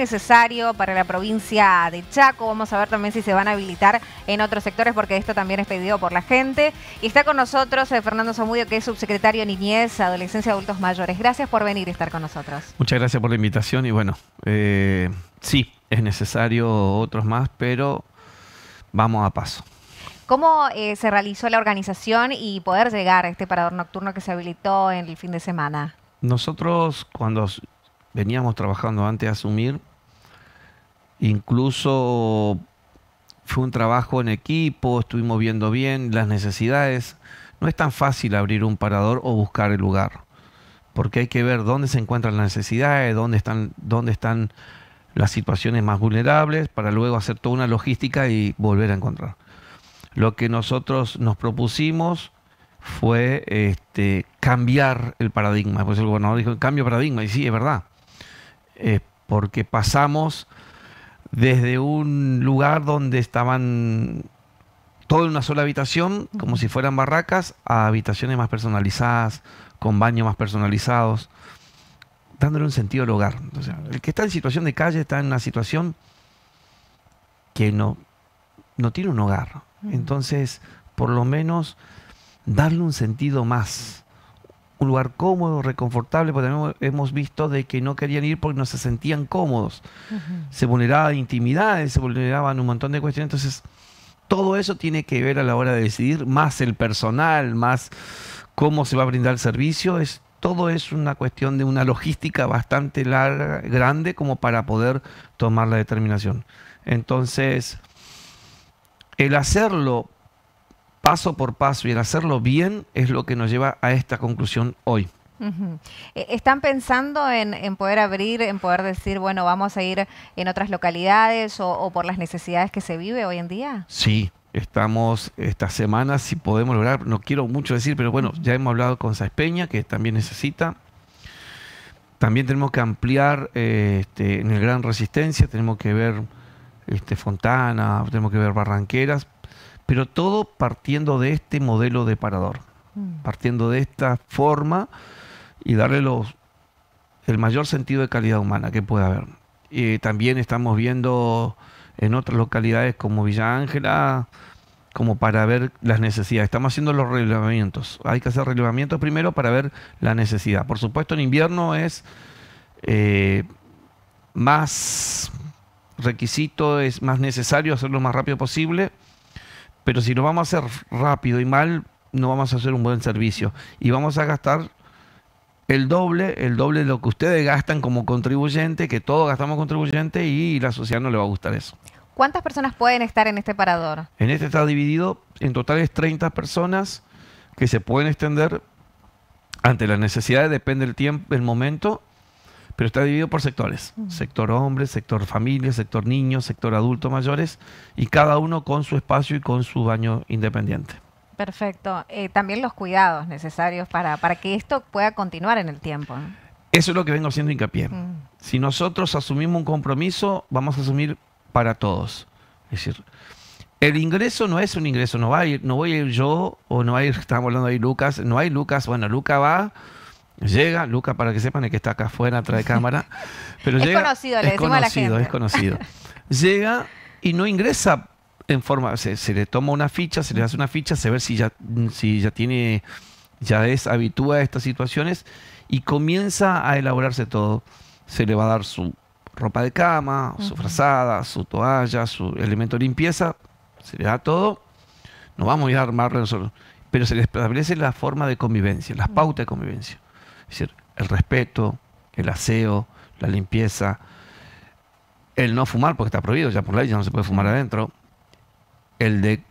necesario para la provincia de Chaco. Vamos a ver también si se van a habilitar en otros sectores porque esto también es pedido por la gente. Y está con nosotros eh, Fernando Zamudio, que es subsecretario de Niñez, Adolescencia y Adultos Mayores. Gracias por venir y estar con nosotros. Muchas gracias por la invitación y bueno, eh, sí, es necesario otros más, pero vamos a paso. ¿Cómo eh, se realizó la organización y poder llegar a este parador nocturno que se habilitó en el fin de semana? Nosotros cuando veníamos trabajando antes de asumir, Incluso fue un trabajo en equipo, estuvimos viendo bien las necesidades. No es tan fácil abrir un parador o buscar el lugar, porque hay que ver dónde se encuentran las necesidades, dónde están, dónde están las situaciones más vulnerables, para luego hacer toda una logística y volver a encontrar. Lo que nosotros nos propusimos fue este, cambiar el paradigma. Pues el gobernador dijo, cambio paradigma, y sí, es verdad, eh, porque pasamos desde un lugar donde estaban todo en una sola habitación, como si fueran barracas, a habitaciones más personalizadas, con baños más personalizados, dándole un sentido al hogar. el que está en situación de calle está en una situación que no tiene un hogar. Entonces, por lo menos, darle un sentido más un lugar cómodo, reconfortable, porque también hemos visto de que no querían ir porque no se sentían cómodos. Se vulneraban intimidades, se vulneraban un montón de cuestiones. Entonces, todo eso tiene que ver a la hora de decidir, más el personal, más cómo se va a brindar el servicio, es todo es una cuestión de una logística bastante larga, grande, como para poder tomar la determinación. Entonces, el hacerlo paso por paso y el hacerlo bien es lo que nos lleva a esta conclusión hoy. E-, ¿Están pensando en, poder abrir, en poder decir, bueno, vamos a ir en otras localidades o, por las necesidades que se vive hoy en día? Sí, estamos esta semana, si podemos lograr, no quiero mucho decir, pero bueno, ya hemos hablado con Peña, que también necesita. También tenemos que ampliar eh, este, en el Gran Resistencia, tenemos que ver este, Fontana, tenemos que ver Barranqueras, pero todo partiendo de este modelo de parador, mm. partiendo de esta forma y darle los, el mayor sentido de calidad humana que pueda haber. también estamos viendo en otras localidades como Villa Ángela, como para ver las necesidades. Estamos haciendo los relevamientos. Hay que hacer relevamientos primero para ver la necesidad. Por supuesto, en invierno es eh, más requisito, es más necesario hacerlo lo más rápido posible, pero si lo vamos a hacer rápido y mal, no vamos a hacer un buen servicio. Y vamos a gastar el doble, el doble de lo que ustedes gastan como contribuyente, que todos gastamos contribuyente y la sociedad no le va a gustar eso. ¿Cuántas personas pueden estar en este parador? En este está dividido, en total es 30 personas que se pueden extender ante las necesidades, depende del tiempo, el momento pero está dividido por sectores. Sector hombres, sector familia, sector niños, sector adultos mayores, y cada uno con su espacio y con su baño independiente. Perfecto. Eh, también los cuidados necesarios para, para que esto pueda continuar en el tiempo. Eso es lo que vengo haciendo hincapié. Si nosotros asumimos un compromiso, vamos a asumir para todos. Es decir, el ingreso no es un ingreso, no, va a ir, no voy a ir yo o no hay estamos hablando ahí Lucas, no hay Lucas, bueno, Lucas va Llega, Luca, para que sepan, es que está acá afuera, de cámara. Pero es conocido, le es decimos conocido, a la Es conocido. Llega y no ingresa en forma. Se, le toma una ficha, se le hace una ficha, se ve si ya, si ya tiene. Ya es habitúa a estas situaciones y comienza a elaborarse todo. Se le va a dar su ropa de cama, su frazada, su toalla, su elemento de limpieza. Se le da todo. No vamos a ir a armarlo nosotros. Pero se le establece la forma de convivencia, las pautas de convivencia. Es decir, el respeto, el aseo, la limpieza, el no fumar, porque está prohibido ya por ley, ya no se puede fumar adentro, el de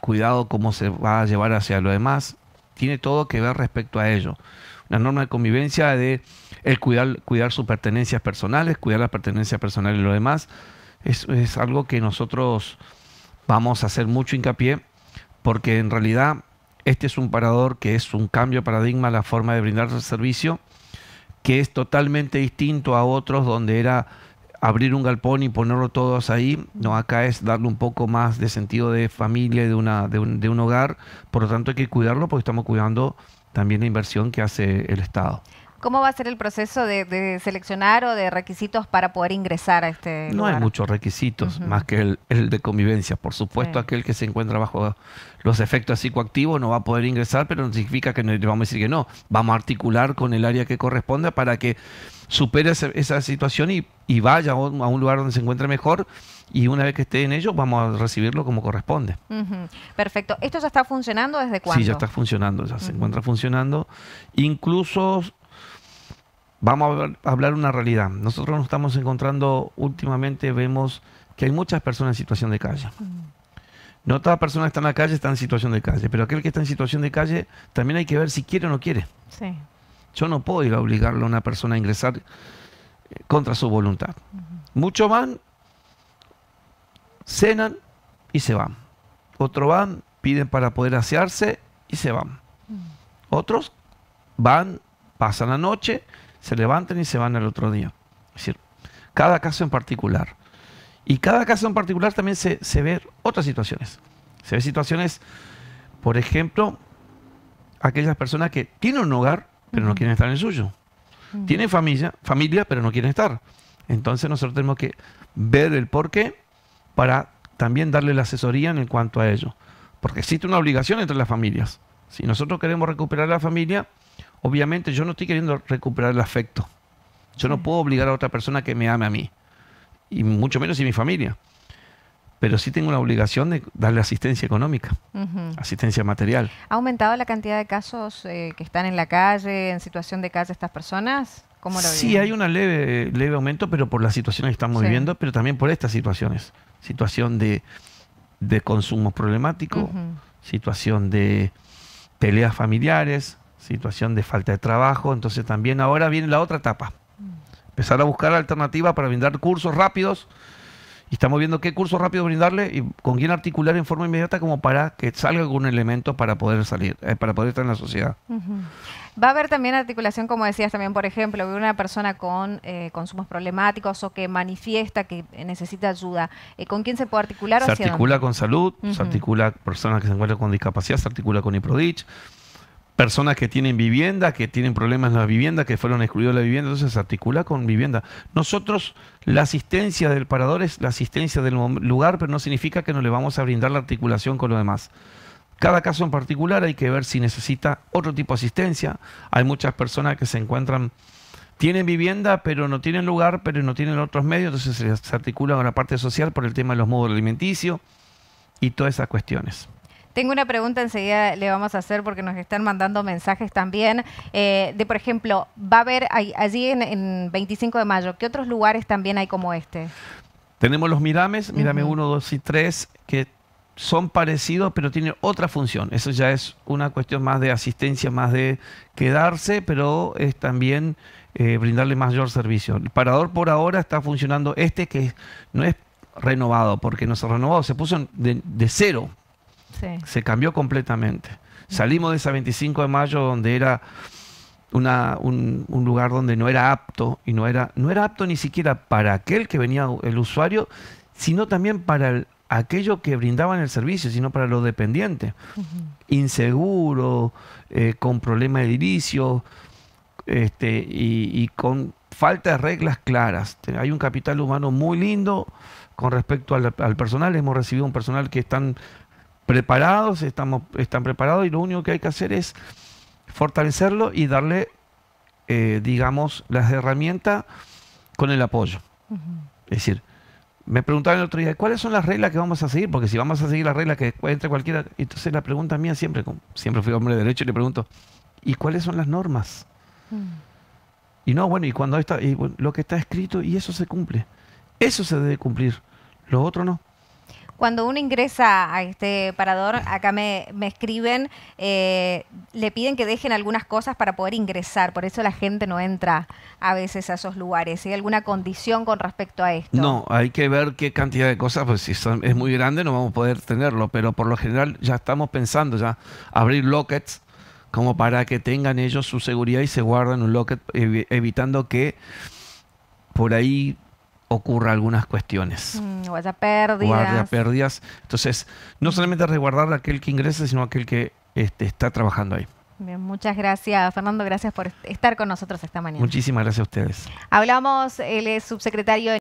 cuidado cómo se va a llevar hacia lo demás, tiene todo que ver respecto a ello. Una norma de convivencia de el cuidar, cuidar sus pertenencias personales, cuidar las pertenencias personales y lo demás, es algo que nosotros vamos a hacer mucho hincapié, porque en realidad este es un parador que es un cambio de paradigma, la forma de brindar el servicio, que es totalmente distinto a otros donde era abrir un galpón y ponerlo todos ahí. No, acá es darle un poco más de sentido de familia, de, una, un, de un hogar. Por lo tanto, hay que cuidarlo porque estamos cuidando también la inversión que hace el Estado. ¿Cómo va a ser el proceso de, seleccionar o de requisitos para poder ingresar a este lugar? No hay muchos requisitos, más que el, de convivencia. Por supuesto, aquel que se encuentra bajo los efectos psicoactivos no va a poder ingresar, pero no significa que no, vamos a decir que no. Vamos a articular con el área que corresponda para que supere esa, situación y, vaya a un, lugar donde se encuentre mejor y una vez que esté en ello vamos a recibirlo como corresponde. Perfecto. ¿Esto ya está funcionando desde cuándo? Sí, ya está funcionando, ya se encuentra funcionando. Incluso Vamos a hablar una realidad. Nosotros nos estamos encontrando últimamente, vemos que hay muchas personas en situación de calle. Mm. No todas las personas que están en la calle están en situación de calle, pero aquel que está en situación de calle también hay que ver si quiere o no quiere. Yo no puedo ir a obligarle a una persona a ingresar eh, contra su voluntad. Muchos van, cenan y se van. Otros van, piden para poder asearse y se van. Mm. Otros van, pasan la noche se levantan y se van al otro día. Es decir, cada caso en particular. Y cada caso en particular también se, se ve otras situaciones. Se ve situaciones, por ejemplo, aquellas personas que tienen un hogar, pero no quieren estar en el suyo. Tienen familia, familia, pero no quieren estar. Entonces nosotros tenemos que ver el porqué para también darle la asesoría en cuanto a ello. Porque existe una obligación entre las familias. Si nosotros queremos recuperar la familia, Obviamente yo no estoy queriendo recuperar el afecto. Yo no puedo obligar a otra persona que me ame a mí, y mucho menos si mi familia. Pero sí tengo la obligación de darle asistencia económica, asistencia material. ¿Ha aumentado la cantidad de casos eh, que están en la calle, en situación de calle estas personas? ¿Cómo lo sí, hay un leve, leve aumento, pero por las situaciones que estamos viviendo, pero también por estas situaciones. Situación de, consumo problemático, situación de peleas familiares, situación de falta de trabajo. Entonces también ahora viene la otra etapa. Empezar a buscar alternativas para brindar cursos rápidos. Y estamos viendo qué cursos rápidos brindarle y con quién articular en forma inmediata como para que salga algún elemento para poder salir, eh, para poder estar en la sociedad. Va a haber también articulación, como decías también, por ejemplo, una persona con eh, consumos problemáticos o que manifiesta que necesita ayuda. Eh, ¿Con quién se puede articular? Se articula con salud, se articula personas que se encuentran con discapacidad, se articula con IPRODICH, personas que tienen vivienda, que tienen problemas en la vivienda, que fueron excluidos de la vivienda, entonces articula con vivienda. Nosotros, la asistencia del parador es la asistencia del lugar, pero no significa que no le vamos a brindar la articulación con lo demás. Cada caso en particular hay que ver si necesita otro tipo de asistencia. Hay muchas personas que se encuentran, tienen vivienda, pero no tienen lugar, pero no tienen otros medios, entonces se articula con la parte social por el tema de los modos alimenticios y todas esas cuestiones. Tengo una pregunta enseguida le vamos a hacer porque nos están mandando mensajes también. Eh, de, por ejemplo, va a haber allí en, 25 de mayo, ¿qué otros lugares también hay como este? Tenemos los mirames, mirame 1, 2 y 3, que son parecidos, pero tienen otra función. Eso ya es una cuestión más de asistencia, más de quedarse, pero es también eh, brindarle mayor servicio. El parador por ahora está funcionando este, que no es renovado, porque no se renovó, se puso de cero se cambió completamente. Salimos de esa 25 de mayo donde era una, un, lugar donde no era apto y no era, no era apto ni siquiera para aquel que venía el usuario, sino también para el, aquello que brindaban el servicio, sino para los dependientes. Inseguro, eh, con problema de edilicio este, y, con falta de reglas claras. Hay un capital humano muy lindo con respecto al, al, personal. Hemos recibido un personal que están preparados, estamos, están preparados y lo único que hay que hacer es fortalecerlo y darle, eh, digamos, las herramientas con el apoyo. Es decir, me preguntaron el otro día, ¿cuáles son las reglas que vamos a seguir? Porque si vamos a seguir las reglas que entre cualquiera, entonces la pregunta mía siempre, siempre fui hombre de derecho y le pregunto, ¿y cuáles son las normas? Mm. Y no, bueno, y cuando está, y lo que está escrito y eso se cumple. Eso se debe cumplir, lo otro no cuando uno ingresa a este parador, acá me, escriben, eh, le piden que dejen algunas cosas para poder ingresar, por eso la gente no entra a veces a esos lugares. ¿Hay alguna condición con respecto a esto? No, hay que ver qué cantidad de cosas, pues si es muy grande no vamos a poder tenerlo, pero por lo general ya estamos pensando ya abrir lockets como para que tengan ellos su seguridad y se guarden un locket evitando que por ahí ocurra algunas cuestiones. Mm, pérdidas. Entonces, no solamente resguardar a aquel que ingrese, sino a aquel que este, está trabajando ahí. muchas gracias, Fernando. Gracias por estar con nosotros esta mañana. Muchísimas gracias a ustedes. Hablamos, es subsecretario.